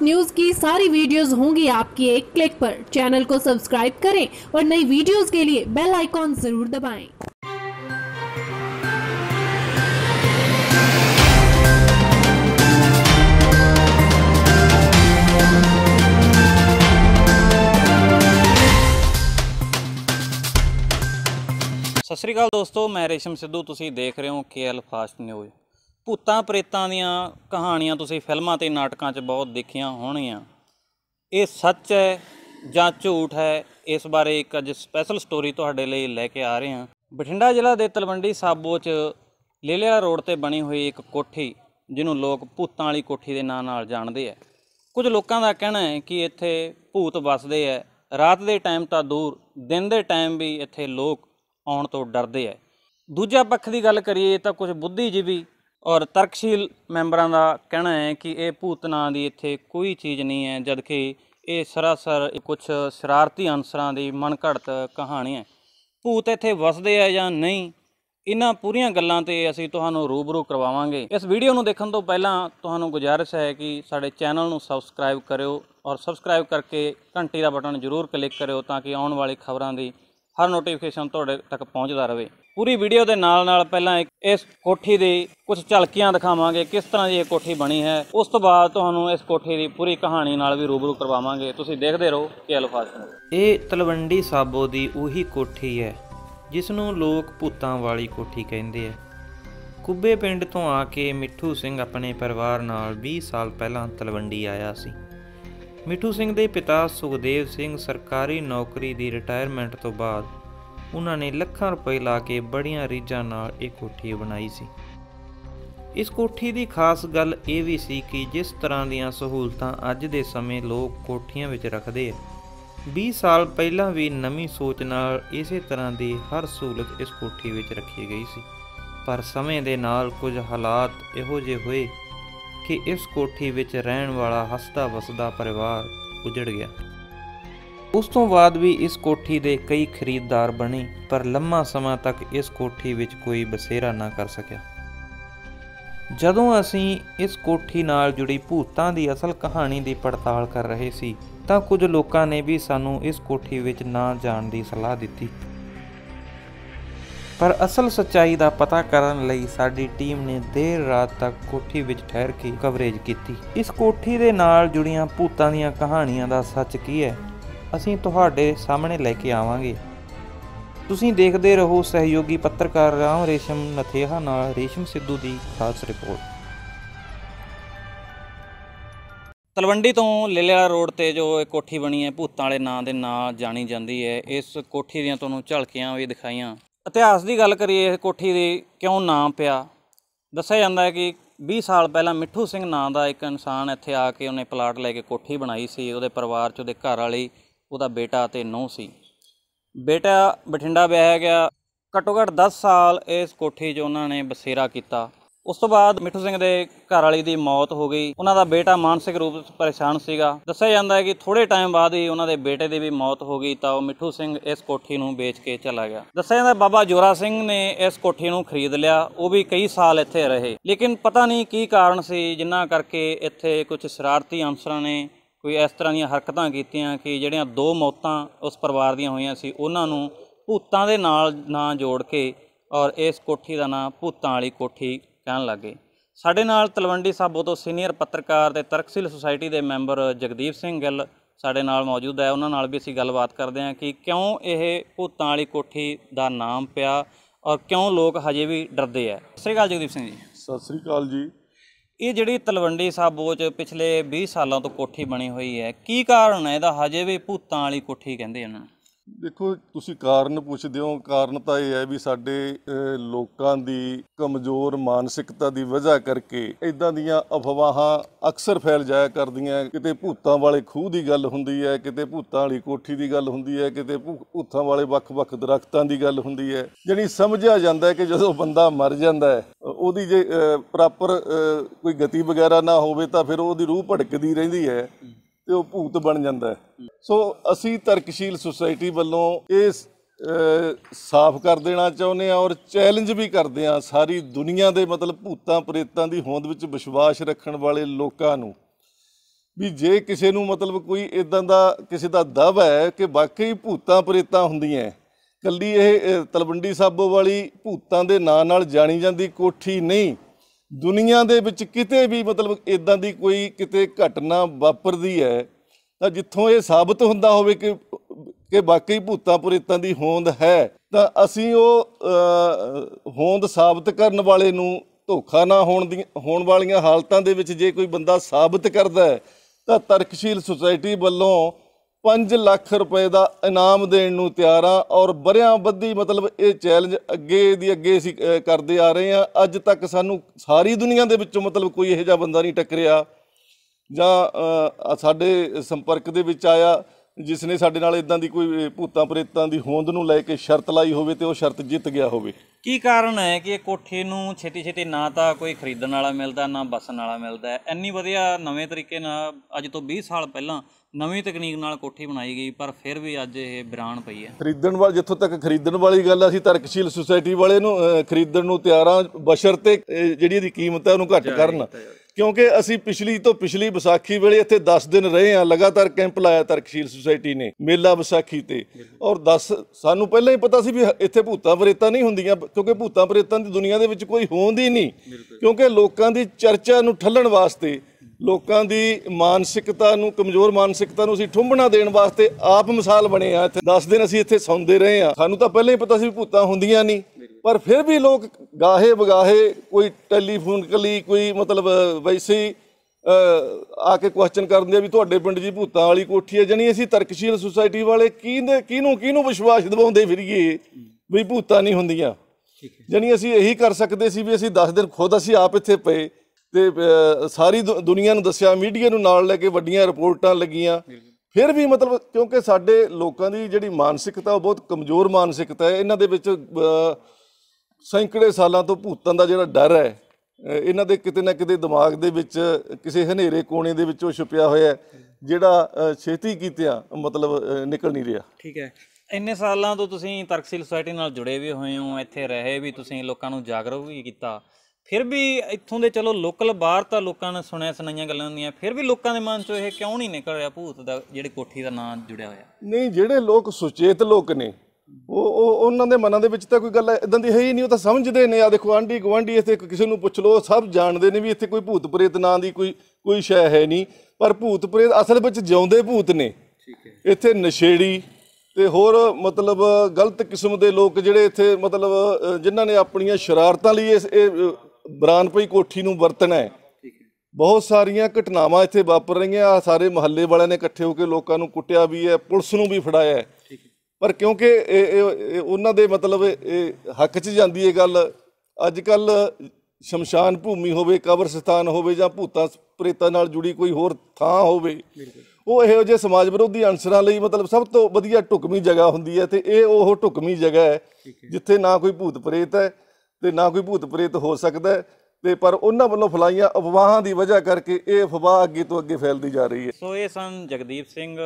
Latest news की सारी videos होंगी आपकी एक क्लिक पर चैनल को सब्सक्राइब करें और नई वीडियोस के लिए बेल आइकॉन जरूर दबाएं। सत श्रीकाल दोस्तों मैं रेशम सिद्धू तुम देख रहे हो के एल फास्ट न्यूज़ ਭੂਤਾਂ ਪ੍ਰੇਤਾਂ ਦੀਆਂ ਕਹਾਣੀਆਂ ਤੁਸੀਂ ਫਿਲਮਾਂ ਤੇ ਨਾਟਕਾਂ 'ਚ ਬਹੁਤ ਦੇਖੀਆਂ ਹੋਣਗੀਆਂ ਇਹ ਸੱਚ ਹੈ ਜਾਂ ਝੂਠ ਹੈ ਇਸ ਬਾਰੇ ਇੱਕ ਅੱਜ ਸਪੈਸ਼ਲ ਸਟੋਰੀ ਤੁਹਾਡੇ ਲਈ ਲੈ ਕੇ ਆ ਰਹੇ ਹਾਂ ਬਠਿੰਡਾ ਜ਼ਿਲ੍ਹਾ ਦੇ ਤਲਵੰਡੀ ਸਾਬੋ 'ਚ ਲੇਲੇਲਾ ਰੋਡ ਤੇ ਬਣੀ ਹੋਈ ਇੱਕ ਕੋਠੀ ਜਿਹਨੂੰ ਲੋਕ ਭੂਤਾਂ ਵਾਲੀ ਕੋਠੀ ਦੇ ਨਾਂ ਨਾਲ ਜਾਣਦੇ ਆ ਕੁਝ ਲੋਕਾਂ ਦਾ ਕਹਿਣਾ ਹੈ ਕਿ ਇੱਥੇ ਭੂਤ ਵੱਸਦੇ ਆ ਰਾਤ ਦੇ ਟਾਈਮ ਤਾਂ ਦੂਰ ਦਿਨ ਦੇ ਟਾਈਮ ਵੀ ਇੱਥੇ ਲੋਕ ਆਉਣ ਤੋਂ ਡਰਦੇ ਆ ਦੂਜਾ ਪੱਖ ਦੀ ਗੱਲ ਕਰੀਏ ਤਾਂ ਕੁਝ ਬੁੱਧੀਜੀਵੀ ਔਰ ਤਰਕਸ਼ੀਲ ਮੈਂਬਰਾਂ ਦਾ ਕਹਿਣਾ ਹੈ ਕਿ ਇਹ ਭੂਤ ਨਾਂ ਦੀ ਇੱਥੇ ਕੋਈ ਚੀਜ਼ ਨਹੀਂ ਹੈ ਜਦਕਿ ਇਹ ਸਰਾਸਰ ਕੁਝ ਸ਼ਰਾਰਤੀ ਅਨਸਰਾਂ ਦੀ ਮਨਘੜਤ ਕਹਾਣੀ ਹੈ ਭੂਤ ਇੱਥੇ ਵਸਦੇ ਆ ਜਾਂ ਨਹੀਂ ਇਹਨਾਂ ਪੂਰੀਆਂ ਗੱਲਾਂ ਤੇ ਅਸੀਂ ਤੁਹਾਨੂੰ ਰੂਬਰੂ ਕਰਵਾਵਾਂਗੇ ਇਸ ਵੀਡੀਓ ਨੂੰ ਦੇਖਣ ਤੋਂ ਪਹਿਲਾਂ ਤੁਹਾਨੂੰ ਗੁਜਾਰਿਸ਼ ਹੈ ਕਿ ਸਾਡੇ ਚੈਨਲ ਨੂੰ ਸਬਸਕ੍ਰਾਈਬ ਕਰਿਓ ਔਰ ਸਬਸਕ੍ਰਾਈਬ ਕਰਕੇ ਘੰਟੀ ਦਾ ਬਟਨ ਜ਼ਰੂਰ ਕਲਿੱਕ ਕਰਿਓ ਤਾਂ ਕਿ ਆਉਣ ਵਾਲੀ ਖਬਰਾਂ ਦੀ ਹਰ ਨੋਟੀਫਿਕੇਸ਼ਨ ਤੁਹਾਡੇ ਤੱਕ ਪਹੁੰਚਦਾ ਰਹੇ ਪੂਰੀ ਵੀਡੀਓ ਦੇ ਨਾਲ ਨਾਲ ਪਹਿਲਾਂ ਇਸ ਕੋਠੀ ਦੀ ਕੁਝ ਝਲਕੀਆਂ ਦਿਖਾਵਾਂਗੇ ਕਿਸ ਤਰ੍ਹਾਂ ਦੀ ਇਹ ਕੋਠੀ ਬਣੀ ਹੈ ਉਸ ਤੋਂ ਬਾਅਦ ਤੁਹਾਨੂੰ ਇਸ ਕੋਠੀ ਦੀ ਪੂਰੀ ਕਹਾਣੀ ਨਾਲ ਵੀ ਰੂਬਰੂ ਕਰਵਾਵਾਂਗੇ ਤੁਸੀਂ ਦੇਖਦੇ ਰਹੋ ਕਿ ਅਲਫਾਸ ਇਹ ਤਲਵੰਡੀ ਸਾਬੋ ਦੀ ਉਹੀ ਕੋਠੀ ਹੈ ਜਿਸ ਨੂੰ ਲੋਕ ਭੂਤਾਂ ਵਾਲੀ ਕੋਠੀ ਕਹਿੰਦੇ ਆ ਕੁੱਬੇ ਪਿੰਡ ਤੋਂ ਆ ਕੇ ਮਿੱਠੂ ਸਿੰਘ ਆਪਣੇ ਪਰਿਵਾਰ ਨਾਲ 20 ਸਾਲ ਪਹਿਲਾਂ ਤਲਵੰਡੀ ਆਇਆ ਸੀ ਮਿੱਠੂ ਸਿੰਘ ਦੇ ਪਿਤਾ ਸੁਖਦੇਵ ਸਿੰਘ ਸਰਕਾਰੀ ਨੌਕਰੀ ਦੀ ਰਿਟਾਇਰਮੈਂਟ ਤੋਂ ਬਾਅਦ ਉਹਨਾਂ ਨੇ ਲੱਖਾਂ ਰੁਪਏ ਲਾ ਕੇ ਬੜੀਆਂ ਰੀਝਾਂ ਨਾਲ ਇਹ ਕੋਠੀ ਬਣਾਈ ਸੀ ਇਸ ਕੋਠੀ ਦੀ ਖਾਸ ਗੱਲ ਇਹ ਵੀ ਸੀ ਕਿ ਜਿਸ ਤਰ੍ਹਾਂ ਦੀਆਂ ਸਹੂਲਤਾਂ ਅੱਜ ਦੇ ਸਮੇਂ ਲੋਕ ਕੋਠੀਆਂ ਵਿੱਚ ਰੱਖਦੇ ਆ 20 ਸਾਲ ਪਹਿਲਾਂ ਵੀ ਨਵੀਂ ਸੋਚ ਨਾਲ ਇਸੇ ਤਰ੍ਹਾਂ ਦੀ ਹਰ ਸਹੂਲਤ ਇਸ ਕੋਠੀ ਵਿੱਚ ਰੱਖੀ ਗਈ ਸੀ ਪਰ ਸਮੇਂ ਦੇ ਨਾਲ ਕੁਝ ਹਾਲਾਤ ਇਹੋ ਜਿਹੇ ਹੋਏ ਕਿ ਇਸ ਕੋਠੀ ਵਿੱਚ ਰਹਿਣ ਵਾਲਾ ਹੱਸਦਾ ਵਸਦਾ ਪਰਿਵਾਰ ਉਜੜ ਗਿਆ ਉਸ ਤੋਂ ਬਾਅਦ ਵੀ ਇਸ ਕੋਠੀ ਦੇ ਕਈ ਖਰੀਦਦਾਰ ਬਣੇ ਪਰ ਲੰਮਾ ਸਮਾਂ ਤੱਕ ਇਸ ਕੋਠੀ ਵਿੱਚ ਕੋਈ ਬਸੇਰਾ ਨਾ ਕਰ ਸਕਿਆ ਜਦੋਂ ਅਸੀਂ ਇਸ ਕੋਠੀ ਨਾਲ ਜੁੜੀ ਭੂਤਾਂ ਦੀ ਅਸਲ ਕਹਾਣੀ ਦੀ ਪੜਤਾਲ ਕਰ ਰਹੇ ਸੀ ਤਾਂ ਕੁਝ ਲੋਕਾਂ ਨੇ ਵੀ ਸਾਨੂੰ ਇਸ ਕੋਠੀ ਵਿੱਚ ਨਾ ਜਾਣ ਦੀ ਸਲਾਹ ਦਿੱਤੀ ਪਰ ਅਸਲ ਸੱਚਾਈ ਦਾ ਪਤਾ ਕਰਨ ਲਈ ਸਾਡੀ ਟੀਮ ਨੇ ਦੇਰ ਰਾਤ ਤੱਕ ਕੋਠੀ ਵਿੱਚ ਠਹਿਰ ਕੇ ਕਵਰੇਜ ਕੀਤੀ ਇਸ ਕੋਠੀ ਦੇ ਨਾਲ ਜੁੜੀਆਂ ਭੂਤਾਂ ਦੀਆਂ ਕਹਾਣੀਆਂ ਦਾ ਸੱਚ ਕੀ ਹੈ ਅਸੀਂ ਤੁਹਾਡੇ ਸਾਹਮਣੇ ਲੈ ਕੇ ਆਵਾਂਗੇ ਤੁਸੀਂ ਦੇਖਦੇ ਰਹੋ ਸਹਿਯੋਗੀ ਪੱਤਰਕਾਰ ਰਾਮ ਰੇਸ਼ਮ ਨਥੇਹਾ ਨਾਲ ਰੇਸ਼ਮ ਸਿੱਧੂ ਦੀ ਖਾਸ ਰਿਪੋਰਟ ਤਲਵੰਡੀ ਤੋਂ ਲੇਲੇਲਾ ਰੋਡ ਤੇ ਜੋ ਇਹ ਕੋਠੀ ਬਣੀ ਹੈ ਭੂਤਾਂ ਵਾਲੇ ਨਾਂ ਦੇ ਨਾਂ ਜਾਣੀ ਜਾਂਦੀ ਹੈ ਇਸ ਕੋਠੀ ਦੀਆਂ ਤੁਹਾਨੂੰ ਝਲਕੀਆਂ ਵੀ ਦਿਖਾਈਆਂ ਇਤਿਹਾਸ ਦੀ ਗੱਲ ਕਰੀਏ ਇਸ ਕੋਠੀ ਦੇ ਕਿਉਂ ਨਾਂ ਪਿਆ ਦੱਸਿਆ ਜਾਂਦਾ ਹੈ ਕਿ 20 ਸਾਲ ਪਹਿਲਾਂ ਮਿੱਠੂ ਸਿੰਘ ਨਾਂ ਦਾ ਇੱਕ ਇਨਸਾਨ ਇੱਥੇ ਆ ਕੇ ਉਹਨੇ ਪਲਾਟ ਲੈ ਕੇ ਕੋਠੀ ਬਣਾਈ ਸੀ ਉਹਦੇ ਪਰਿਵਾਰ 'ਚ ਉਹਦੇ ਘਰ ਵਾਲੀ ਉਹਦਾ ਬੇਟਾ ਤੇ ਨੂੰਹ ਸੀ ਬੇਟਾ ਬਠਿੰਡਾ ਵਿਆਹਿਆ ਗਿਆ ਘੱਟੋ ਘੱਟ 10 ਸਾਲ ਇਸ ਕੋਠੀ 'ਚ ਉਹਨਾਂ ਨੇ ਬਸੇਰਾ ਕੀਤਾ ਉਸ ਤੋਂ ਬਾਅਦ ਮਿੱਠੂ ਸਿੰਘ ਦੇ ਘਰ ਵਾਲੀ ਦੀ ਮੌਤ ਹੋ ਗਈ ਉਹਨਾਂ ਦਾ ਬੇਟਾ ਮਾਨਸਿਕ ਰੂਪ ਵਿੱਚ ਪਰੇਸ਼ਾਨ ਸੀਗਾ ਦੱਸਿਆ ਜਾਂਦਾ ਹੈ ਕਿ ਥੋੜੇ ਟਾਈਮ ਬਾਅਦ ਹੀ ਉਹਨਾਂ ਦੇ ਬੇਟੇ ਦੀ ਵੀ ਮੌਤ ਹੋ ਗਈ ਤਾਂ ਉਹ ਮਿੱਠੂ ਸਿੰਘ ਇਸ ਕੋਠੀ ਨੂੰ ਵੇਚ ਕੇ ਚਲਾ ਗਿਆ ਦੱਸਿਆ ਜਾਂਦਾ ਬਾਬਾ ਜੋਰਾ ਸਿੰਘ ਨੇ ਇਸ ਕੋਠੀ ਨੂੰ ਖਰੀਦ ਲਿਆ ਉਹ ਵੀ ਕਈ ਸਾਲ ਇੱਥੇ ਰਹੇ ਲੇਕਿਨ ਪਤਾ ਨਹੀਂ ਕੀ ਕਾਰਨ ਸੀ ਜਿੰਨਾ ਕਰਕੇ ਇੱਥੇ ਕੁਝ ਸ਼ਰਾਰਤੀ ਅੰਸਰਾਂ ਨੇ ਕੋਈ ਇਸ ਤਰ੍ਹਾਂ ਦੀਆਂ ਹਰਕਤਾਂ ਕੀਤੀਆਂ ਕਿ ਜਿਹੜੀਆਂ ਦੋ ਮੌਤਾਂ ਉਸ ਪਰਿਵਾਰ ਦੀਆਂ ਹੋਈਆਂ ਸੀ ਉਹਨਾਂ ਨੂੰ ਭੂਤਾਂ ਦੇ ਨਾਲ ਨਾਂ ਜੋੜ ਕੇ ਔਰ ਇਸ ਕੋਠੀ ਦਾ ਨਾਂ ਭੂਤਾਂ ਵਾਲੀ ਕੋਠੀ ਕਹਿਣ ਲੱਗੇ ਸਾਡੇ ਨਾਲ ਤਲਵੰਡੀ ਸਾਬੋ ਤੋਂ ਸੀਨੀਅਰ ਪੱਤਰਕਾਰ ਤੇ ਤਰਕਸ਼ੀਲ ਸੁਸਾਇਟੀ ਦੇ ਮੈਂਬਰ ਜਗਦੀਪ ਸਿੰਘ ਗਿੱਲ ਸਾਡੇ ਨਾਲ ਮੌਜੂਦ ਹੈ ਉਹਨਾਂ ਨਾਲ ਵੀ ਅਸੀਂ ਗੱਲਬਾਤ ਕਰਦੇ ਹਾਂ ਕਿ ਕਿਉਂ ਇਹ ਭੂਤਾਂ ਵਾਲੀ ਕੋਠੀ ਦਾ ਨਾਮ ਪਿਆ ਔਰ ਕਿਉਂ ਲੋਕ ਹਜੇ ਵੀ ਡਰਦੇ ਆ ਸਤਿ ਸ੍ਰੀ ਅਕਾਲ ਜਗਦੀਪ ਸਿੰਘ ਜੀ ਸਤਿ ਸ੍ਰੀ ਅਕਾਲ ਜੀ ਇਹ ਜਿਹੜੀ ਤਲਵੰਡੀ ਸਾਬੋ ਚ ਪਿਛਲੇ 20 ਸਾਲਾਂ ਤੋਂ ਕੋਠੀ ਬਣੀ ਹੋਈ ਹੈ ਕੀ ਕਾਰਨ ਹੈ ਇਹਦਾ ਹਜੇ ਵੀ ਭੂਤਾਂ ਵਾਲੀ ਕੋਠੀ ਕਹਿੰਦੇ ਇਹਨਾਂ ਨੂੰ ਦੇਖੋ ਤੁਸੀਂ ਕਾਰਨ ਪੁੱਛਦੇ ਹੋ ਕਾਰਨ ਤਾਂ ਇਹ ਹੈ ਵੀ ਸਾਡੇ ਲੋਕਾਂ ਦੀ ਕਮਜ਼ੋਰ ਮਾਨਸਿਕਤਾ ਦੀ ਵਜ੍ਹਾ ਕਰਕੇ ਇਦਾਂ ਦੀਆਂ ਅਫਵਾਹਾਂ ਅਕਸਰ ਫੈਲ ਜਾਇਆ ਕਰਦੀਆਂ ਕਿਤੇ ਭੂਤਾਂ ਵਾਲੇ ਖੂਹ ਦੀ ਗੱਲ ਹੁੰਦੀ ਹੈ ਕਿਤੇ ਭੂਤਾਂ ਵਾਲੀ ਕੋਠੀ ਦੀ ਗੱਲ ਹੁੰਦੀ ਹੈ ਕਿਤੇ ਭੂਤਾਂ ਵਾਲੇ ਵੱਖ-ਵੱਖ ਦਰਖਤਾਂ ਦੀ ਗੱਲ ਹੁੰਦੀ ਹੈ ਜਾਨੀ ਸਮਝਿਆ ਜਾਂਦਾ ਹੈ ਕਿ ਜਦੋਂ ਬੰਦਾ ਮਰ ਜਾਂਦਾ ਹੈ ਉਹਦੀ ਜੇ ਪ੍ਰਾਪਰ ਕੋਈ ਗਤੀ ਵਗੈਰਾ ਨਾ ਹੋਵੇ ਤਾਂ ਫਿਰ ਉਹਦੀ ਰੂਹ ਭਟਕਦੀ ਰਹਿੰਦੀ ਹੈ ਤੇ ਉਹ ਭੂਤ ਬਣ ਜਾਂਦਾ ਸੋ ਅਸੀਂ ਤਰਕਸ਼ੀਲ ਸੁਸਾਇਟੀ ਵੱਲੋਂ ਇਹ ਸਾਫ਼ ਕਰ ਦੇਣਾ ਚਾਹੁੰਦੇ ਆ ਔਰ ਚੈਲੰਜ ਵੀ ਕਰਦੇ ਆ ਸਾਰੀ ਦੁਨੀਆ ਦੇ ਮਤਲਬ ਭੂਤਾਂ ਪ੍ਰੇਤਾਂ ਦੀ ਹੋਂਦ ਵਿੱਚ ਵਿਸ਼ਵਾਸ ਰੱਖਣ ਵਾਲੇ ਲੋਕਾਂ ਨੂੰ ਵੀ ਜੇ ਕਿਸੇ ਨੂੰ ਮਤਲਬ ਕੋਈ ਇਦਾਂ ਦਾ ਕਿਸੇ ਦਾ ਦਬ ਹੈ ਕਿ ਵਾਕਈ ਭੂਤਾਂ ਪ੍ਰੇਤਾਂ ਹੁੰਦੀਆਂ ਕੱਲੀ ਇਹ ਤਲਵੰਡੀ ਸਾਬੋ ਵਾਲੀ ਭੂਤਾਂ ਦੇ ਨਾਂ ਨਾਲ ਜਾਣੀ ਜਾਂਦੀ ਕੋਠੀ ਨਹੀਂ ਦੁਨੀਆ ਦੇ ਵਿੱਚ ਕਿਤੇ ਵੀ ਮਤਲਬ ਇਦਾਂ ਦੀ ਕੋਈ ਕਿਤੇ ਘਟਨਾ ਵਾਪਰਦੀ ਹੈ ਤਾਂ ਜਿੱਥੋਂ ਇਹ ਸਾਬਤ ਹੁੰਦਾ ਹੋਵੇ ਕਿ ਕਿ ਵਾਕਈ ਭੂਤਾਂ ਪ੍ਰੇਤਾਂ ਦੀ ਹੋਂਦ ਹੈ ਤਾਂ ਅਸੀਂ ਉਹ ਹੋਂਦ ਸਾਬਤ ਕਰਨ ਵਾਲੇ ਨੂੰ ਧੋਖਾ ਨਾ ਹੋਣ ਦੀ ਹੋਣ ਵਾਲੀਆਂ ਹਾਲਤਾਂ ਦੇ ਵਿੱਚ ਜੇ ਕੋਈ ਬੰਦਾ ਸਾਬਤ ਕਰਦਾ ਹੈ ਤਾਂ ਤਰਕਸ਼ੀਲ ਸੁਸਾਇਟੀ ਵੱਲੋਂ 5 ਲੱਖ ਰੁਪਏ ਦਾ ਇਨਾਮ ਦੇਣ ਨੂੰ ਤਿਆਰ ਆ ਔਰ ਬਰਿਆਂ ਬੱਧੀ ਮਤਲਬ ਇਹ ਚੈਲੰਜ ਅੱਗੇ ਦੀ ਅੱਗੇ ਅਸੀਂ ਕਰਦੇ ਆ ਰਹੇ ਆ ਅੱਜ ਤੱਕ ਸਾਨੂੰ ਸਾਰੀ ਦੁਨੀਆ ਦੇ ਵਿੱਚੋਂ ਮਤਲਬ ਕੋਈ ਇਹੋ ਜਿਹਾ ਬੰਦਾ ਨਹੀਂ ਟੱਕਰਿਆ ਜਾਂ ਸਾਡੇ ਸੰਪਰਕ ਦੇ ਵਿੱਚ ਆਇਆ ਜਿਸ ਨੇ ਸਾਡੇ ਨਾਲ ਇਦਾਂ ਦੀ ਕੋਈ ਭੂਤਾਂ ਪ੍ਰੇਤਾਂ ਦੀ ਹੋਂਦ ਨੂੰ ਲੈ ਕੇ ਸ਼ਰਤ ਲਾਈ ਹੋਵੇ ਤੇ ਉਹ ਸ਼ਰਤ ਜਿੱਤ ਗਿਆ ਹੋਵੇ ਕੀ ਕਾਰਨ ਹੈ ਕਿ ਇਹ ਕੋਠੇ ਨੂੰ ਛੇਤੀ ਛੇਤੀ ਨਾ ਤਾਂ ਕੋਈ ਖਰੀਦਣ ਵਾਲਾ ਮਿਲਦਾ ਨਾ ਬਸਣ ਵਾਲਾ ਮਿਲਦਾ ਐਨੀ ਵਧੀਆ ਨਵੇਂ ਤਰੀਕੇ ਨਾਲ ਅੱਜ ਤੋਂ 20 ਸਾਲ ਪਹਿਲਾਂ ਨਵੀਂ ਤਕਨੀਕ ਨਾਲ ਕੋਠੀ ਬਣਾਈ ਗਈ ਪਰ ਫਿਰ ਵੀ ਅੱਜ ਇਹ ਬਰਾਨ ਪਈ ਹੈ ਖਰੀਦਣ ਵਾਲ ਜਿੱਥੋਂ ਤੱਕ ਖਰੀਦਣ ਵਾਲੀ ਗੱਲ ਅਸੀਂ ਤਰਕਸ਼ੀਲ ਸੁਸਾਇਟੀ ਵਾਲੇ ਨੂੰ ਖਰੀਦਣ ਨੂੰ ਤਿਆਰਾਂ ਬਸ਼ਰ ਤੇ ਜਿਹੜੀ ਇਹਦੀ ਕੀਮਤ ਹੈ ਉਹਨੂੰ ਘੱਟ ਕਰਨ ਕਿਉਂਕਿ ਅਸੀਂ ਪਿਛਲੀ ਤੋਂ ਪਿਛਲੀ ਵਿਸਾਖੀ ਵੇਲੇ ਇੱਥੇ 10 ਦਿਨ ਰਹੇ ਹਾਂ ਲਗਾਤਾਰ ਕੈਂਪ ਲਾਇਆ ਤਰਕਸ਼ੀਲ ਸੁਸਾਇਟੀ ਨੇ ਮੇਲਾ ਵਿਸਾਖੀ ਤੇ ਔਰ 10 ਸਾਨੂੰ ਪਹਿਲਾਂ ਹੀ ਪਤਾ ਸੀ ਵੀ ਇੱਥੇ ਭੂਤਾਂ ਪ੍ਰੇਤਾਂ ਨਹੀਂ ਹੁੰਦੀਆਂ ਕਿਉਂਕਿ ਭੂਤਾਂ ਪ੍ਰੇਤਾਂ ਦੀ ਦੁਨੀਆ ਦੇ ਵਿੱਚ ਕੋਈ ਹੋਂਦ ਹੀ ਨਹੀਂ ਕਿਉਂਕਿ ਲੋਕਾਂ ਦੀ ਚਰਚਾ ਨੂੰ ਠੱਲਣ ਵਾਸਤੇ ਲੋਕਾਂ ਦੀ ਮਾਨਸਿਕਤਾ ਨੂੰ ਕਮਜ਼ੋਰ ਮਾਨਸਿਕਤਾ ਨੂੰ ਅਸੀਂ ਠੁੰਬਣਾ ਦੇਣ ਵਾਸਤੇ ਆਪ ਮਿਸਾਲ ਬਣੇ ਆ ਇੱਥੇ 10 ਦਿਨ ਅਸੀਂ ਇੱਥੇ ਸੌਂਦੇ ਰਹੇ ਆ ਸਾਨੂੰ ਤਾਂ ਪਹਿਲਾਂ ਹੀ ਪਤਾ ਸੀ ਭੂਤਾਂ ਹੁੰਦੀਆਂ ਨਹੀਂ ਪਰ ਫਿਰ ਵੀ ਲੋਕ ਗਾਹੇ ਬਗਾਹੇ ਕੋਈ ਟੈਲੀਫੋਨ ਕਲੀ ਕੋਈ ਮਤਲਬ ਵੈਸੇ ਆ ਕੇ ਕੁਐਸਚਨ ਕਰਦੇ ਆ ਵੀ ਤੁਹਾਡੇ ਪਿੰਡ ਜੀ ਭੂਤਾਂ ਵਾਲੀ ਕੋਠੀ ਹੈ ਜਣੀ ਅਸੀਂ ਤਰਕਸ਼ੀਲ ਸੁਸਾਇਟੀ ਵਾਲੇ ਕਿਹਨੇ ਕਿਹਨੂੰ ਕਿਹਨੂੰ ਵਿਸ਼ਵਾਸ ਦਿਵਾਉਂਦੇ ਫਿਰੀਏ ਵੀ ਭੂਤਾਂ ਨਹੀਂ ਹੁੰਦੀਆਂ ਜਣੀ ਅਸੀਂ ਇਹੀ ਕਰ ਸਕਦੇ ਸੀ ਵੀ ਅਸੀਂ 10 ਦਿਨ ਖੁਦ ਅਸੀਂ ਆਪ ਇੱਥੇ ਪਏ ਤੇ ਸਾਰੀ ਦੁਨੀਆ ਨੂੰ ਦੱਸਿਆ ਮੀਡੀਆ ਨੂੰ ਨਾਲ ਲੈ ਕੇ ਵੱਡੀਆਂ ਰਿਪੋਰਟਾਂ ਲੱਗੀਆਂ ਫਿਰ ਵੀ ਮਤਲਬ ਕਿਉਂਕਿ ਸਾਡੇ ਲੋਕਾਂ ਦੀ ਜਿਹੜੀ ਮਾਨਸਿਕਤਾ ਉਹ ਬਹੁਤ ਕਮਜ਼ੋਰ ਮਾਨਸਿਕਤਾ ਹੈ ਇਹਨਾਂ ਦੇ ਵਿੱਚ ਸੈਂਕੜੇ ਸਾਲਾਂ ਤੋਂ ਭੂਤਾਂ ਦਾ ਜਿਹੜਾ ਡਰ ਹੈ ਇਹਨਾਂ ਦੇ ਕਿਤੇ ਨਾ ਕਿਤੇ ਦਿਮਾਗ ਦੇ ਵਿੱਚ ਕਿਸੇ ਹਨੇਰੇ ਕੋਨੇ ਦੇ ਵਿੱਚੋਂ ਛੁਪਿਆ ਹੋਇਆ ਜਿਹੜਾ ਛੇਤੀ ਕੀਤਿਆਂ ਮਤਲਬ ਨਿਕਲ ਨਹੀਂ ਰਿਹਾ ਠੀਕ ਹੈ ਇੰਨੇ ਸਾਲਾਂ ਤੋਂ ਤੁਸੀਂ ਤਰਕਸ਼ੀਲ ਸੁਸਾਇਟੀ ਨਾਲ ਜੁੜੇ ਵੀ ਹੋਏ ਹੋ ਇੱਥੇ ਰਹੇ ਵੀ ਤੁਸੀਂ ਲੋਕਾਂ ਨੂੰ ਜਾਗਰੂਕ ਵੀ ਕੀਤਾ ਫਿਰ ਵੀ ਇੱਥੋਂ ਦੇ ਚਲੋ ਲੋਕਲ ਬਾਹਰ ਤਾਂ ਲੋਕਾਂ ਨੇ ਸੁਣਿਆ ਸੁਣਾਈਆਂ ਗੱਲਾਂ ਹੁੰਦੀਆਂ ਫਿਰ ਵੀ ਲੋਕਾਂ ਦੇ ਮਨ 'ਚੋਂ ਇਹ ਕਿਉਂ ਨਹੀਂ ਨਿਕਲ ਰਿਹਾ ਭੂਤ ਦਾ ਜਿਹੜੇ ਕੋਠੀ ਦਾ ਨਾਮ ਜੁੜਿਆ ਹੋਇਆ ਨਹੀਂ ਜਿਹੜੇ ਲੋਕ ਸੁਚੇਤ ਲੋਕ ਨੇ ਉਹ ਉਹ ਉਹਨਾਂ ਦੇ ਮਨਾਂ ਦੇ ਵਿੱਚ ਤਾਂ ਕੋਈ ਗੱਲ ਇਦਾਂ ਦੀ ਹੈ ਹੀ ਨਹੀਂ ਉਹ ਤਾਂ ਸਮਝਦੇ ਨੇ ਆ ਦੇਖੋ ਆਂਢੀ ਗਵਾਂਡੀ ਇੱਥੇ ਕਿਸੇ ਨੂੰ ਪੁੱਛ ਲਓ ਸਭ ਜਾਣਦੇ ਨੇ ਵੀ ਇੱਥੇ ਕੋਈ ਭੂਤ ਪ੍ਰੇਤ ਨਾਂ ਦੀ ਕੋਈ ਕੋਈ ਸ਼ੈ ਹੈ ਨਹੀਂ ਪਰ ਭੂਤ ਪ੍ਰੇਤ ਅਸਲ ਵਿੱਚ ਜਿਉਂਦੇ ਭੂਤ ਨੇ ਠੀਕ ਹੈ ਇੱਥੇ ਨਸ਼ੇੜੀ ਤੇ ਹੋਰ ਮਤਲਬ ਗਲਤ ਕਿਸਮ ਦੇ ਲੋਕ ਜਿਹੜੇ ਇੱਥੇ ਮਤਲਬ ਜਿਨ੍ਹਾਂ ਨੇ ਆਪਣੀਆਂ ਸ਼ਰਾਰਤਾਂ ਲਈ ਇਹ ਬਰਾਨਪਈ ਕੋਠੀ ਨੂੰ ਵਰਤਣਾ ਹੈ ਬਹੁਤ ਸਾਰੀਆਂ ਘਟਨਾਵਾਂ ਇੱਥੇ ਵਾਪਰ ਰਹੀਆਂ ਆ ਸਾਰੇ ਮਹੱਲੇ ਵਾਲਿਆਂ ਨੇ ਇਕੱਠੇ ਹੋ ਕੇ ਲੋਕਾਂ ਨੂੰ ਕੁੱਟਿਆ ਵੀ ਹੈ ਪੁਲਿਸ ਨੂੰ ਵੀ ਫੜਾਇਆ ਹੈ ਪਰ ਕਿਉਂਕਿ ਇਹ ਉਹਨਾਂ ਦੇ ਮਤਲਬ ਇਹ ਹੱਕ 'ਚ ਜਾਂਦੀ ਹੈ ਗੱਲ ਅੱਜ ਕੱਲ ਸ਼ਮਸ਼ਾਨ ਭੂਮੀ ਹੋਵੇ ਕਬਰਸਤਾਨ ਹੋਵੇ ਜਾਂ ਭੂਤਾਂ ਪ੍ਰੇਤਾਂ ਨਾਲ ਜੁੜੀ ਕੋਈ ਹੋਰ ਥਾਂ ਹੋਵੇ ਉਹ ਇਹੋ ਜਿਹੇ ਸਮਾਜ ਵਿਰੋਧੀ ਅਨਸਰਾਂ ਲਈ ਮਤਲਬ ਸਭ ਤੋਂ ਵਧੀਆ ਢੁਕਵੀਂ ਜਗ੍ਹਾ ਹੁੰਦੀ ਹੈ ਤੇ ਇਹ ਉਹ ਢੁਕਵੀਂ ਜਗ੍ਹਾ ਹੈ ਜਿੱਥੇ ਨਾ ਕੋਈ ਭੂਤ ਪ੍ਰੇਤ ਹੈ ਤੇ ਨਾ ਕੋਈ ਭੂਤ ਪ੍ਰੇਤ ਹੋ ਸਕਦਾ ਤੇ ਪਰ ਉਹਨਾਂ ਵੱਲੋਂ ਫਲਾਈਆਂ ਅਫਵਾਹਾਂ ਦੀ ਵਜ੍ਹਾ ਕਰਕੇ ਇਹ ਅਫਵਾਹ ਅੱਗੇ ਤੋਂ ਅੱਗੇ ਫੈਲਦੀ ਜਾ ਰਹੀ ਹੈ ਸੋ ਇਹ ਸਨ ਜਗਦੀਪ ਸਿੰਘ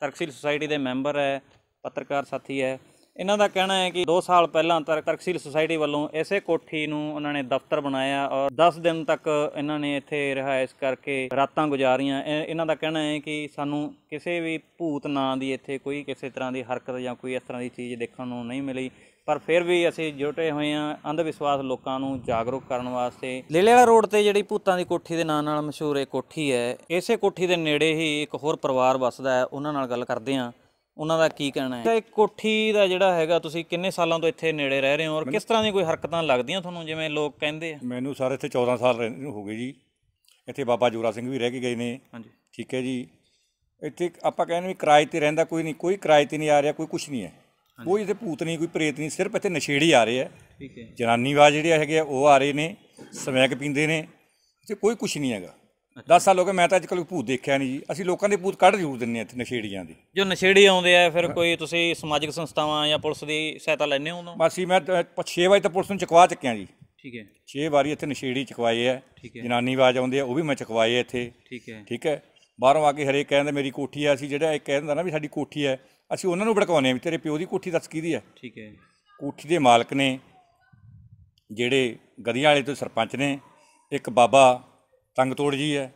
ਤਰਕਸ਼ੀਲ ਸੁਸਾਇਟੀ ਦੇ ਮੈਂਬਰ ਹੈ ਪੱਤਰਕਾਰ ਸਾਥੀ ਹੈ ਇਹਨਾਂ ਦਾ ਕਹਿਣਾ ਹੈ ਕਿ 2 ਸਾਲ ਪਹਿਲਾਂ ਤਰਕਸ਼ੀਲ ਸੁਸਾਇਟੀ ਵੱਲੋਂ ਐਸੇ ਕੋਠੀ ਨੂੰ ਉਹਨਾਂ ਨੇ ਦਫ਼ਤਰ ਬਣਾਇਆ ਔਰ 10 ਦਿਨ ਤੱਕ ਇਹਨਾਂ ਨੇ ਇੱਥੇ ਰਹਾਇਸ਼ ਕਰਕੇ ਰਾਤਾਂ ਗੁਜ਼ਾਰੀਆਂ ਇਹਨਾਂ ਦਾ ਕਹਿਣਾ ਹੈ ਕਿ ਸਾਨੂੰ ਕਿਸੇ ਵੀ ਭੂਤ ਨਾਂ ਦੀ ਇੱਥੇ ਕੋਈ ਕਿਸੇ ਤਰ੍ਹਾਂ ਦੀ ਹਰਕਤ ਜਾਂ ਕੋਈ ਇਸ ਤਰ੍ਹਾਂ ਦੀ ਚੀਜ਼ ਦੇਖਣ ਨੂੰ ਨਹੀਂ ਮਿਲੀ ਪਰ ਫਿਰ ਵੀ ਅਸੀਂ ਜੁਟੇ ਹੋਏ ਆਂ ਅੰਧ ਵਿਸ਼ਵਾਸ ਲੋਕਾਂ ਨੂੰ ਜਾਗਰੂਕ ਕਰਨ ਵਾਸਤੇ ਲੇਲੇ ਵਾਲਾ ਰੋਡ ਤੇ ਜਿਹੜੀ ਭੂਤਾਂ ਦੀ ਕੋਠੀ ਦੇ ਨਾਂ ਨਾਲ ਮਸ਼ਹੂਰ ਇਹ ਕੋਠੀ ਹੈ ਇਸੇ ਕੋਠੀ ਦੇ ਨੇੜੇ ਹੀ ਇੱਕ ਹੋਰ ਪਰਿਵਾਰ ਵੱਸਦਾ ਹੈ ਉਹਨਾਂ ਨਾਲ ਗੱਲ ਕਰਦੇ ਆਂ ਉਹਨਾਂ ਦਾ ਕੀ ਕਹਿਣਾ ਹੈ ਇਹ ਕੋਠੀ ਦਾ ਜਿਹੜਾ ਹੈਗਾ ਤੁਸੀਂ ਕਿੰਨੇ ਸਾਲਾਂ ਤੋਂ ਇੱਥੇ ਨੇੜੇ ਰਹਿ ਰਹੇ ਹੋ ਔਰ ਕਿਸ ਤਰ੍ਹਾਂ ਦੀ ਕੋਈ ਹਰਕਤਾਂ ਲੱਗਦੀਆਂ ਤੁਹਾਨੂੰ ਜਿਵੇਂ ਲੋਕ ਕਹਿੰਦੇ ਆ ਮੈਨੂੰ ਸਾਰੇ ਇੱਥੇ 14 ਸਾਲ ਹੋ ਗਏ ਜੀ ਇੱਥੇ ਬਾਬਾ ਜੋਰਾ ਸਿੰਘ ਵੀ ਰਹਿ ਕੇ ਗਏ ਨੇ ਹਾਂਜੀ ਠੀਕ ਹੈ ਜੀ ਇੱਥੇ ਆਪਾਂ ਕਹਿੰਦੇ ਵੀ ਕਿਰਾਏ ਤੇ ਰਹਿੰਦਾ ਕੋਈ ਨਹੀਂ ਕੋਈ ਕਿਰਾਏ ਤੇ ਨਹੀਂ ਆ ਰਿਹਾ ਕੋਈ ਕੁਝ ਨਹੀਂ ਹੈ ਉਹ ਇੱਥੇ ਭੂਤ ਨਹੀਂ ਕੋਈ ਪ੍ਰੇਤ ਨਹੀਂ ਸਿਰਫ ਇੱਥੇ ਨਸ਼ੇੜੀ ਆ ਰਹੇ ਆ ਠੀਕ ਹੈ ਜਨਾਨੀਵਾਜ ਜਿਹੜੇ ਹੈਗੇ ਆ ਉਹ ਆ ਰਹੇ ਨੇ ਸਮੈਕ ਪੀਂਦੇ ਨੇ ਇੱਥੇ ਕੋਈ ਕੁਝ ਨਹੀਂ ਹੈਗਾ 10 ਸਾਲ ਹੋ ਗਏ ਮੈਂ ਤਾਂ ਅੱਜ ਕੱਲ ਭੂਤ ਦੇਖਿਆ ਨਹੀਂ ਜੀ ਅਸੀਂ ਲੋਕਾਂ ਦੇ ਭੂਤ ਕੱਢ ਜੂਰ ਦਿੰਨੇ ਆ ਇੱਥੇ ਨਸ਼ੇੜੀਆਂ ਦੀ ਜੋ ਨਸ਼ੇੜੀ ਆਉਂਦੇ ਆ ਫਿਰ ਕੋਈ ਤੁਸੀਂ ਸਮਾਜਿਕ ਸੰਸਥਾਵਾਂ ਜਾਂ ਪੁਲਿਸ ਦੀ ਸਹਾਇਤਾ ਲੈਣੇ ਹੋ ਬਸ ਜੀ ਮੈਂ 6 ਵਜੇ ਤੱਕ ਪੁਲਿਸ ਨੂੰ ਚਕਵਾ ਚੱਕਿਆ ਜੀ ਠੀਕ ਹੈ 6 ਵਾਰੀ ਇੱਥੇ ਨਸ਼ੇੜੀ ਚਕਵਾਏ ਆ ਜਨਾਨੀਵਾਜ ਆਉਂਦੇ ਆ ਉਹ ਵੀ ਮੈਂ ਚਕਵਾਏ ਇੱਥੇ ਠੀਕ ਹੈ ਠੀਕ ਹੈ ਬਾਹਰੋਂ ਆ ਕੇ ਹਰੇ ਕਹਿੰਦਾ ਮੇਰੀ ਕੋਠੀ ਆ ਅਸੀਂ ਜਿਹੜਾ ਇਹ ਕਹਿੰਦਾ ਨਾ ਵੀ ਸਾਡੀ ਕੋਠੀ ਹੈ ਅਸੀਂ ਉਹਨਾਂ ਨੂੰ ਭੜਕਾਉਂਦੇ ਆ ਤੇਰੇ ਪਿਓ ਦੀ ਕੋਠੀ ਦੱਸ ਦੀ ਹੈ ਠੀਕ ਹੈ ਕੋਠੀ ਦੇ ਮਾਲਕ ਨੇ ਜਿਹੜੇ ਗਦੀਆਂ ਵਾਲੇ ਤੋਂ ਸਰਪੰਚ ਨੇ ਇੱਕ ਬਾਬਾ ਤੰਗਤੋੜ ਜੀ ਹੈ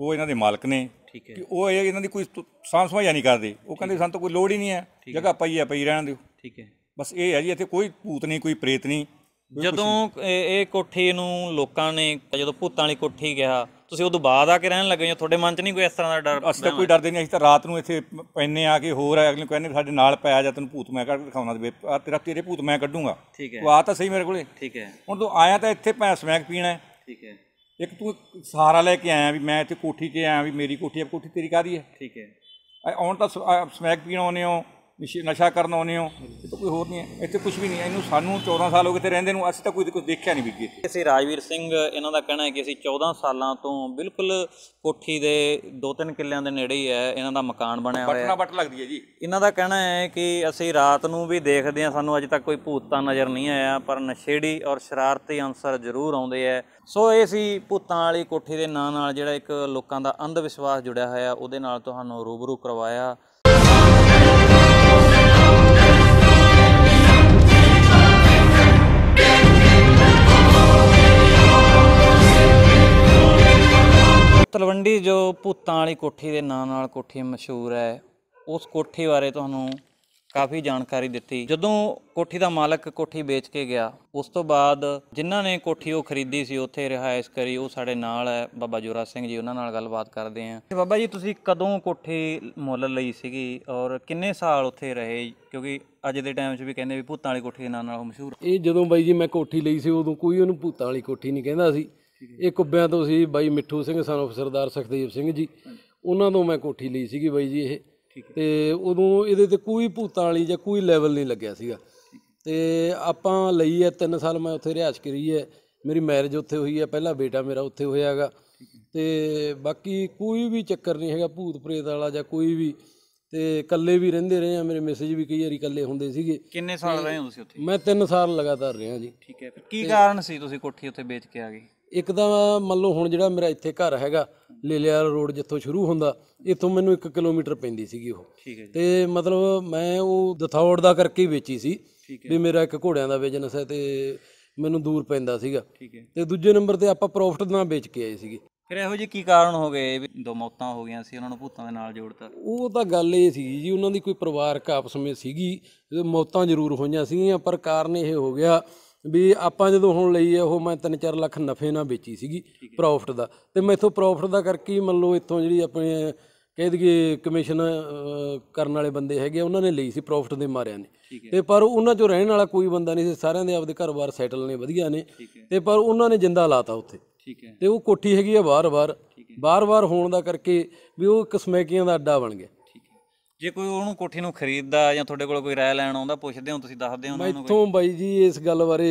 ਉਹ ਇਹਨਾਂ ਦੇ ਮਾਲਕ ਨੇ ਕਿ ਉਹ ਇਹ ਇਹਨਾਂ ਦੀ ਕੋਈ ਸਾਂਭ ਸੁਭਾਈ ਨਹੀਂ ਕਰਦੇ ਉਹ ਕਹਿੰਦੇ ਸਾਨੂੰ ਤਾਂ ਕੋਈ ਲੋੜ ਹੀ ਨਹੀਂ ਹੈ ਜਗ੍ਹਾ ਪਈ ਹੈ ਪਈ ਰਹਿਣ ਦਿਓ ਠੀਕ ਹੈ ਬਸ ਇਹ ਹੈ ਜੀ ਇੱਥੇ ਕੋਈ ਭੂਤ ਨਹੀਂ ਕੋਈ ਪ੍ਰੇਤ ਨਹੀਂ ਜਦੋਂ ਇਹ ਕੋਠੀ ਨੂੰ ਲੋਕਾਂ ਨੇ ਜਦੋਂ ਭੂਤਾਂ ਵਾਲੀ ਕੋਠੀ ਕਿਹਾ ਤੁਸੀਂ ਉਦੋਂ ਬਾਅਦ ਆ ਕੇ ਰਹਿਣ ਲੱਗੇ ਹੋ ਤੁਹਾਡੇ ਮਨ 'ਚ ਨਹੀਂ ਕੋਈ ਇਸ ਤਰ੍ਹਾਂ ਦਾ ਡਰ ਅਸੀਂ ਤਾਂ ਕੋਈ ਡਰਦੇ ਨਹੀਂ ਅਸੀਂ ਤਾਂ ਰਾਤ ਨੂੰ ਇੱਥੇ ਪੈਨੇ ਆ ਕੇ ਹੋਰ ਅਗਲੇ ਨੂੰ ਕਹਿੰਦੇ ਸਾਡੇ ਨਾਲ ਪਿਆ ਜਾ ਤੈਨੂੰ ਭੂਤ ਮੈਂ ਕੱਢ ਦਿਖਾਉਣਾ ਤੇ ਆ ਤੇਰਾ ਤੇਰੇ ਭੂਤ ਮੈਂ ਕੱਢੂੰਗਾ ਠੀਕ ਹੈ ਉਹ ਆ ਤਾਂ ਸਹੀ ਮੇਰੇ ਕੋਲੇ ਠੀਕ ਹੈ ਹੁਣ ਤੂੰ ਆਇਆ ਤਾਂ ਇੱਥੇ ਭੈਣ ਸਮੈਕ ਪੀਣਾ ਠੀਕ ਹੈ ਇੱਕ ਤੂੰ ਸਹਾਰਾ ਲੈ ਕੇ ਆਇਆ ਵੀ ਮੈਂ ਇੱਥੇ ਕੋਠੀ 'ਤੇ ਆਇਆ ਵੀ ਮੇਰੀ ਕੋਠੀ ਆ ਕੋਠੀ ਤੇਰੀ ਕਾਦੀ ਹੈ ਠੀਕ ਹੈ ਆਉਣ ਤਾਂ ਸਮੈਕ ਪੀਣ ਆਉਨੇ ਹੋ ਨਸ਼ੇ ਨਸ਼ਾ ਕਰਨ ਆਉਨੇ ਹੋ ਇਹ ਤਾਂ ਕੋਈ ਹੋਰ ਨਹੀਂ ਹੈ ਇੱਥੇ ਕੁਝ ਵੀ ਨਹੀਂ ਹੈ ਇਹਨੂੰ ਸਾਨੂੰ 14 ਸਾਲ ਹੋ ਗਏ ਤੇ ਰਹਿੰਦੇ ਨੂੰ ਅਸੀਂ ਤਾਂ ਕੋਈ ਕੁਝ ਦੇਖਿਆ ਨਹੀਂ ਵੀ ਜੀ ਅਸੀਂ ਰਾਜਵੀਰ ਸਿੰਘ ਇਹਨਾਂ ਦਾ ਕਹਿਣਾ ਹੈ ਕਿ ਅਸੀਂ 14 ਸਾਲਾਂ ਤੋਂ ਬਿਲਕੁਲ ਕੋਠੀ ਦੇ 2-3 ਕਿੱਲਿਆਂ ਦੇ ਨੇੜੇ ਹੀ ਹੈ ਇਹਨਾਂ ਦਾ ਮਕਾਨ ਬਣਿਆ ਹੋਇਆ ਹੈ ਬਟਨਾ ਬਟ ਲੱਗਦੀ ਹੈ ਜੀ ਇਹਨਾਂ ਦਾ ਕਹਿਣਾ ਹੈ ਕਿ ਅਸੀਂ ਰਾਤ ਨੂੰ ਵੀ ਦੇਖਦੇ ਹਾਂ ਸਾਨੂੰ ਅਜੇ ਤੱਕ ਕੋਈ ਭੂਤਾਂ ਨਜ਼ਰ ਨਹੀਂ ਆਇਆ ਪਰ ਨਸ਼ੇੜੀ ਔਰ ਸ਼ਰਾਰਤੀ ਅੰਸਰ ਜ਼ਰੂਰ ਆਉਂਦੇ ਆ ਸੋ ਇਹ ਸੀ ਭੂਤਾਂ ਵਾਲੀ ਕੋਠੀ ਦੇ ਨਾਂ ਨਾਲ ਜਿਹੜਾ ਇੱਕ ਲੋਕਾਂ ਦਾ ਅੰਧ ਵਿਸ਼ਵਾਸ ਜੁੜਿਆ ਹੋਇਆ ਉਹਦੇ ਨਾਲ ਤੁਹਾਨੂੰ ਰੂਬਰੂ ਕਰਵਾਇਆ ਤਲਵੰਡੀ ਜੋ ਭੂਤਾਂ ਵਾਲੀ ਕੋਠੀ ਦੇ ਨਾਂ ਨਾਲ ਕੋਠੀ ਮਸ਼ਹੂਰ ਹੈ ਉਸ ਕੋਠੀ ਬਾਰੇ ਤੁਹਾਨੂੰ ਕਾਫੀ ਜਾਣਕਾਰੀ ਦਿੱਤੀ ਜਦੋਂ ਕੋਠੀ ਦਾ ਮਾਲਕ ਕੋਠੀ ਵੇਚ ਕੇ ਗਿਆ ਉਸ ਤੋਂ ਬਾਅਦ ਜਿਨ੍ਹਾਂ ਨੇ ਕੋਠੀ ਉਹ ਖਰੀਦੀ ਸੀ ਉੱਥੇ ਰਿਹਾਇਸ਼ ਕਰੀ ਉਹ ਸਾਡੇ ਨਾਲ ਹੈ ਬਾਬਾ ਜੋਰਾ ਸਿੰਘ ਜੀ ਉਹਨਾਂ ਨਾਲ ਗੱਲਬਾਤ ਕਰਦੇ ਆਂ ਬਾਬਾ ਜੀ ਤੁਸੀਂ ਕਦੋਂ ਕੋਠੀ ਮੁੱਲ ਲਈ ਸੀਗੀ ਔਰ ਕਿੰਨੇ ਸਾਲ ਉੱਥੇ ਰਹੇ ਕਿਉਂਕਿ ਅੱਜ ਦੇ ਟਾਈਮ 'ਚ ਵੀ ਕਹਿੰਦੇ ਵੀ ਭੂਤਾਂ ਵਾਲੀ ਕੋਠੀ ਦੇ ਨਾਂ ਨਾਲ ਉਹ ਮਸ਼ਹੂਰ ਇਹ ਜਦੋਂ ਬਾਈ ਜੀ ਮੈਂ ਕੋਠੀ ਲਈ ਸੀ ਉਦੋਂ ਕੋਈ ਉਹਨੂੰ ਭੂਤਾਂ ਵਾਲੀ ਕੋਠੀ ਨਹੀਂ ਕਹਿੰਦਾ ਸੀ ਇਹ ਕੁੱਬਿਆਂ ਤੋਂ ਸੀ ਬਾਈ ਮਿੱਠੂ ਸਿੰਘ ਸਨ ਸਰਦਾਰ ਸਖਦੇਵ ਸਿੰਘ ਜੀ ਉਹਨਾਂ ਤੋਂ ਮੈਂ ਕੋਠੀ ਲਈ ਸੀਗੀ ਬਾਈ ਜੀ ਇਹ ਤੇ ਉਦੋਂ ਇਹਦੇ ਤੇ ਕੋਈ ਭੂਤਾਂ ਵਾਲੀ ਜਾਂ ਕੋਈ ਲੈਵਲ ਨਹੀਂ ਲੱਗਿਆ ਸੀਗਾ ਤੇ ਆਪਾਂ ਲਈ ਹੈ 3 ਸਾਲ ਮੈਂ ਉੱਥੇ ਰਿਹਾਸ਼ ਕਰੀ ਹੈ ਮੇਰੀ ਮੈਰਿਜ ਉੱਥੇ ਹੋਈ ਹੈ ਪਹਿਲਾ ਬੇਟਾ ਮੇਰਾ ਉੱਥੇ ਹੋਇਆਗਾ ਤੇ ਬਾਕੀ ਕੋਈ ਵੀ ਚੱਕਰ ਨਹੀਂ ਹੈਗਾ ਭੂਤ ਪ੍ਰੇਤ ਵਾਲਾ ਜਾਂ ਕੋਈ ਵੀ ਤੇ ਇਕੱਲੇ ਵੀ ਰਹਿੰਦੇ ਰਹੇ ਆ ਮੇਰੇ ਮੈਸੇਜ ਵੀ ਕਈ ਵਾਰੀ ਇਕੱਲੇ ਹੁੰਦੇ ਸੀਗੇ ਕਿੰਨੇ ਸਾਲ ਰਹੇ ਹੋ ਤੁਸੀਂ ਉੱਥੇ ਮੈਂ 3 ਸਾਲ ਲਗਾਤਾਰ ਰਿਹਾ ਜੀ ਠੀਕ ਹੈ ਕੀ ਕਾਰਨ ਸੀ ਤੁਸੀਂ ਕੋਠੀ ਉੱਥੇ ਵੇਚ ਕੇ ਆ ਗਏ ਇੱਕ ਤਾਂ ਮੰਨ ਲਓ ਹੁਣ ਜਿਹੜਾ ਮੇਰਾ ਇੱਥੇ ਘਰ ਹੈਗਾ ਲੇਲਿਆ ਰੋਡ ਜਿੱਥੋਂ ਸ਼ੁਰੂ ਹੁੰਦਾ ਇੱਥੋਂ ਮੈਨੂੰ 1 ਕਿਲੋਮੀਟਰ ਪੈਂਦੀ ਸੀਗੀ ਉਹ ਤੇ ਮਤਲਬ ਮੈਂ ਉਹ ਦਥੌੜ ਦਾ ਕਰਕੇ ਹੀ ਵੇਚੀ ਸੀ ਵੀ ਮੇਰਾ ਇੱਕ ਘੋੜਿਆਂ ਦਾ ਬਿਜ਼ਨਸ ਹੈ ਤੇ ਮੈਨੂੰ ਦੂਰ ਪੈਂਦਾ ਸੀਗਾ ਤੇ ਦੂਜੇ ਨੰਬਰ ਤੇ ਆਪਾਂ ਪ੍ਰੋਫਿਟ ਨਾਲ ਵੇਚ ਕੇ ਆਏ ਸੀਗੇ ਫਿਰ ਇਹੋ ਜਿਹੇ ਕੀ ਕਾਰਨ ਹੋ ਗਏ ਵੀ ਦੋ ਮੌਤਾਂ ਹੋ ਗਈਆਂ ਸੀ ਉਹਨਾਂ ਨੂੰ ਭੂਤਾਂ ਦੇ ਨਾਲ ਜੋੜਤਾ ਉਹ ਤਾਂ ਗੱਲ ਇਹ ਸੀ ਜੀ ਉਹਨਾਂ ਦੀ ਕੋਈ ਪਰਿਵਾਰਕ ਆਪਸ ਵਿੱਚ ਸੀਗੀ ਮੌਤਾਂ ਜ਼ਰੂਰ ਹੋਈਆਂ ਸੀਗੀਆਂ ਪਰ ਕਾਰਨ ਇਹ ਹੋ ਗਿਆ ਵੀ ਆਪਾਂ ਜਦੋਂ ਹੁਣ ਲਈ ਉਹ ਮੈਂ 3-4 ਲੱਖ ਨਫੇ ਨਾਲ ਵੇਚੀ ਸੀਗੀ ਪ੍ਰੋਫਿਟ ਦਾ ਤੇ ਮੈਥੋਂ ਪ੍ਰੋਫਿਟ ਦਾ ਕਰਕੇ ਹੀ ਮੰਨ ਲਓ ਇੱਥੋਂ ਜਿਹੜੀ ਆਪਣੇ ਕਹਿ ਦਈਏ ਕਮਿਸ਼ਨ ਕਰਨ ਵਾਲੇ ਬੰਦੇ ਹੈਗੇ ਉਹਨਾਂ ਨੇ ਲਈ ਸੀ ਪ੍ਰੋਫਿਟ ਦੇ ਮਾਰਿਆਂ ਨੇ ਤੇ ਪਰ ਉਹਨਾਂ ਚੋਂ ਰਹਿਣ ਵਾਲਾ ਕੋਈ ਬੰਦਾ ਨਹੀਂ ਸੀ ਸਾਰਿਆਂ ਦੇ ਆਪਦੇ ਘਰ-ਬਾਰ ਸੈਟਲ ਨੇ ਵਧੀਆ ਨੇ ਤੇ ਪਰ ਉਹਨਾਂ ਨੇ ਜਿੰਦਾ ਲਾਤਾ ਉੱਥੇ ਤੇ ਉਹ ਕੋਠੀ ਹੈਗੀ ਆ ਬਾਰ-ਬਾਰ ਬਾਰ-ਬਾਰ ਹੋਣ ਦਾ ਕਰਕੇ ਵੀ ਉਹ ਕਿਸਮੇਕੀਆਂ ਦਾ ਅੱਡਾ ਬਣ ਗਿਆ ਜੇ ਕੋਈ ਉਹਨੂੰ ਕੋਠੀ ਨੂੰ ਖਰੀਦਦਾ ਜਾਂ ਤੁਹਾਡੇ ਕੋਲ ਕੋਈ ਰਾਏ ਲੈਣ ਆਉਂਦਾ ਪੁੱਛਦੇ ਹੋ ਤੁਸੀਂ ਦੱਸਦੇ ਹੋ ਉਹਨਾਂ ਨੂੰ ਕੋਈ ਇਥੋਂ ਬਾਈ ਜੀ ਇਸ ਗੱਲ ਬਾਰੇ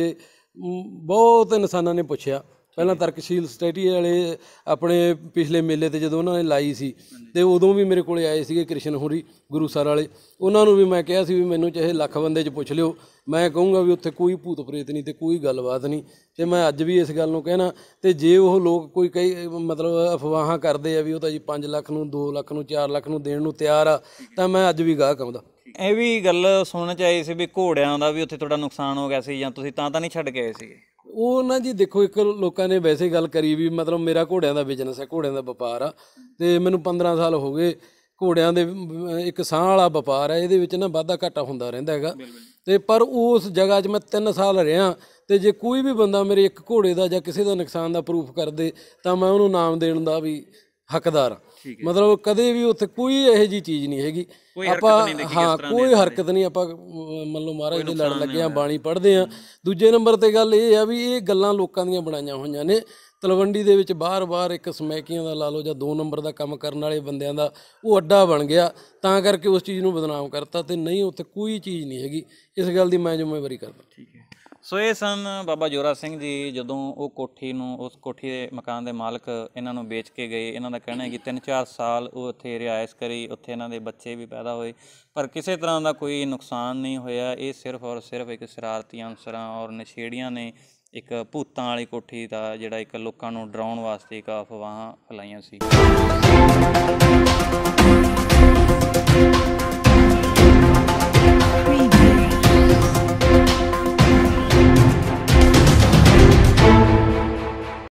ਬਹੁਤ ਇਨਸਾਨਾਂ ਨੇ ਪੁੱਛਿਆ ਪਹਿਲਾਂ ਤਰਕਸ਼ੀਲ ਸਟੇਟੀ ਵਾਲੇ ਆਪਣੇ ਪਿਛਲੇ ਮੇਲੇ ਤੇ ਜਦੋਂ ਉਹਨਾਂ ਨੇ ਲਾਈ ਸੀ ਤੇ ਉਦੋਂ ਵੀ ਮੇਰੇ ਕੋਲੇ ਆਏ ਸੀਗੇ ਕ੍ਰਿਸ਼ਨ ਹੋਰੀ ਗੁਰੂ ਸਰ ਵਾਲੇ ਉਹਨਾਂ ਨੂੰ ਵੀ ਮੈਂ ਕਿਹਾ ਸੀ ਵੀ ਮੈਨੂੰ ਚਾਹੇ ਲੱਖ ਬੰਦੇ 'ਚ ਪੁੱਛ ਲਿਓ ਮੈਂ ਕਹੂੰਗਾ ਵੀ ਉੱਥੇ ਕੋਈ ਭੂਤ ਪ੍ਰੇਤ ਨਹੀਂ ਤੇ ਕੋਈ ਗੱਲਬਾਤ ਨਹੀਂ ਤੇ ਮੈਂ ਅੱਜ ਵੀ ਇਸ ਗੱਲ ਨੂੰ ਕਹਿਣਾ ਤੇ ਜੇ ਉਹ ਲੋਕ ਕੋਈ ਕਈ ਮਤਲਬ ਅਫਵਾਹਾਂ ਕਰਦੇ ਆ ਵੀ ਉਹ ਤਾਂ ਜੀ 5 ਲੱਖ ਨੂੰ 2 ਲੱਖ ਨੂੰ 4 ਲੱਖ ਨੂੰ ਦੇਣ ਨੂੰ ਤਿਆਰ ਆ ਤਾਂ ਮੈਂ ਅੱਜ ਵੀ ਗਾਹ ਕਹਾਂਦਾ ਇਹ ਵੀ ਗੱਲ ਸੁਣਨ ਚ ਆਈ ਸੀ ਵੀ ਘੋੜਿਆਂ ਦਾ ਵੀ ਉੱਥੇ ਤੁਹਾਡਾ ਨੁਕਸਾਨ ਹੋ ਗਿਆ ਸੀ ਜਾਂ ਤੁਸੀਂ ਤਾਂ ਤਾਂ ਨਹੀਂ ਛੱਡ ਕੇ ਆਏ ਸੀਗੇ ਉਹ ਨਾ ਜੀ ਦੇਖੋ ਇੱਕ ਲੋਕਾਂ ਨੇ ਵੈਸੇ ਗੱਲ ਕਰੀ ਵੀ ਮਤਲਬ ਮੇਰਾ ਘੋੜਿਆਂ ਦਾ ਬਿਜ਼ਨਸ ਹੈ ਘੋੜਿਆਂ ਦਾ ਵਪਾਰ ਆ ਤੇ ਮੈਨੂੰ 15 ਸਾਲ ਹੋ ਗਏ ਘੋੜਿਆਂ ਦੇ ਇੱਕ ਸਾਂ ਵਾਲਾ ਵਪਾਰ ਹੈ ਇਹਦੇ ਵਿੱਚ ਨਾ ਵਾਧਾ ਘਾਟਾ ਹੁੰਦਾ ਰਹਿੰਦਾ ਹੈਗਾ ਤੇ ਪਰ ਉਸ ਜਗ੍ਹਾ 'ਚ ਮੈਂ 3 ਸਾਲ ਰਿਹਾ ਤੇ ਜੇ ਕੋਈ ਵੀ ਬੰਦਾ ਮੇਰੇ ਇੱਕ ਘੋੜੇ ਦਾ ਜਾਂ ਕਿਸੇ ਦਾ ਨੁਕਸਾਨ ਦਾ ਪ੍ਰੂਫ ਕਰ ਦੇ ਤਾਂ ਮੈਂ ਉਹਨੂੰ ਨਾਮ ਦੇਣ ਦਾ ਵੀ ਹੱਕਦਾਰ ਹਾਂ ਮਤਲਬ ਕਦੇ ਵੀ ਉੱਥੇ ਕੋਈ ਇਹੋ ਜੀ ਚੀਜ਼ ਨਹੀਂ ਹੈਗੀ ਆਪਾਂ ਹਾਂ ਕੋਈ ਹਰਕਤ ਨਹੀਂ ਆਪਾਂ ਮੰਨ ਲਓ ਮਹਾਰਾਜ ਦੇ ਲੜ ਲੱਗੇ ਆ ਬਾਣੀ ਪੜ੍ਹਦੇ ਆ ਦੂਜੇ ਨੰਬਰ ਤੇ ਗੱਲ ਇਹ ਆ ਵੀ ਇਹ ਗੱਲਾਂ ਲੋਕਾਂ ਦੀਆਂ ਬਣਾਈਆਂ ਹੋਈਆਂ ਨੇ ਤਲਵੰਡੀ ਦੇ ਵਿੱਚ ਬਾਰ-ਬਾਰ ਇੱਕ ਸਮੈਕੀਆਂ ਦਾ ਲਾ ਲਓ ਜਾਂ ਦੋ ਨੰਬਰ ਦਾ ਕੰਮ ਕਰਨ ਵਾਲੇ ਬੰਦਿਆਂ ਦਾ ਉਹ ਅੱਡਾ ਬਣ ਗਿਆ ਤਾਂ ਕਰਕੇ ਉਸ ਚੀਜ਼ ਨੂੰ ਬਦਨਾਮ ਕਰਤਾ ਤੇ ਨਹੀਂ ਉੱਥੇ ਕੋਈ ਚੀਜ਼ ਨਹੀਂ ਹੈਗੀ ਇਸ ਗੱਲ ਦੀ ਮੈਂ ਜ਼ਿੰਮੇਵਾਰੀ ਕਰਦਾ ਠੀਕ ਹੈ ਸੋ ਇਹ ਸਨ ਬਾਬਾ ਜੋਰਾ ਸਿੰਘ ਜੀ ਜਦੋਂ ਉਹ ਕੋਠੀ ਨੂੰ ਉਸ ਕੋਠੀ ਦੇ ਮਕਾਨ ਦੇ ਮਾਲਕ ਇਹਨਾਂ ਨੂੰ ਵੇਚ ਕੇ ਗਏ ਇਹਨਾਂ ਦਾ ਕਹਿਣਾ ਹੈ ਕਿ 3-4 ਸਾਲ ਉਹ ਉੱਥੇ ਰਿਹਾਇਸ਼ ਕਰੀ ਉੱਥੇ ਇਹਨਾਂ ਦੇ ਬੱਚੇ ਵੀ ਪੈਦਾ ਹੋਏ ਪਰ ਕਿਸੇ ਤਰ੍ਹਾਂ ਦਾ ਕੋਈ ਨੁਕਸਾਨ ਨਹੀਂ ਹੋਇਆ ਇਹ ਸਿਰਫ ਔਰ ਸਿਰਫ ਇੱਕ ਸ਼ਰਾਰਤੀ ਅਨਸਰਾਂ ਔਰ ਨਸ਼ੇੜੀਆਂ ਨੇ ਇੱਕ ਭੂਤਾਂ ਵਾਲੀ ਕੋਠੀ ਦਾ ਜਿਹੜਾ ਇੱਕ ਲੋਕਾਂ ਨੂੰ ਡਰਾਉਣ ਵਾਸਤੇ ਇੱਕ ਅਫਵਾਹਾਂ ਫੈਲਾਈਆਂ ਸੀ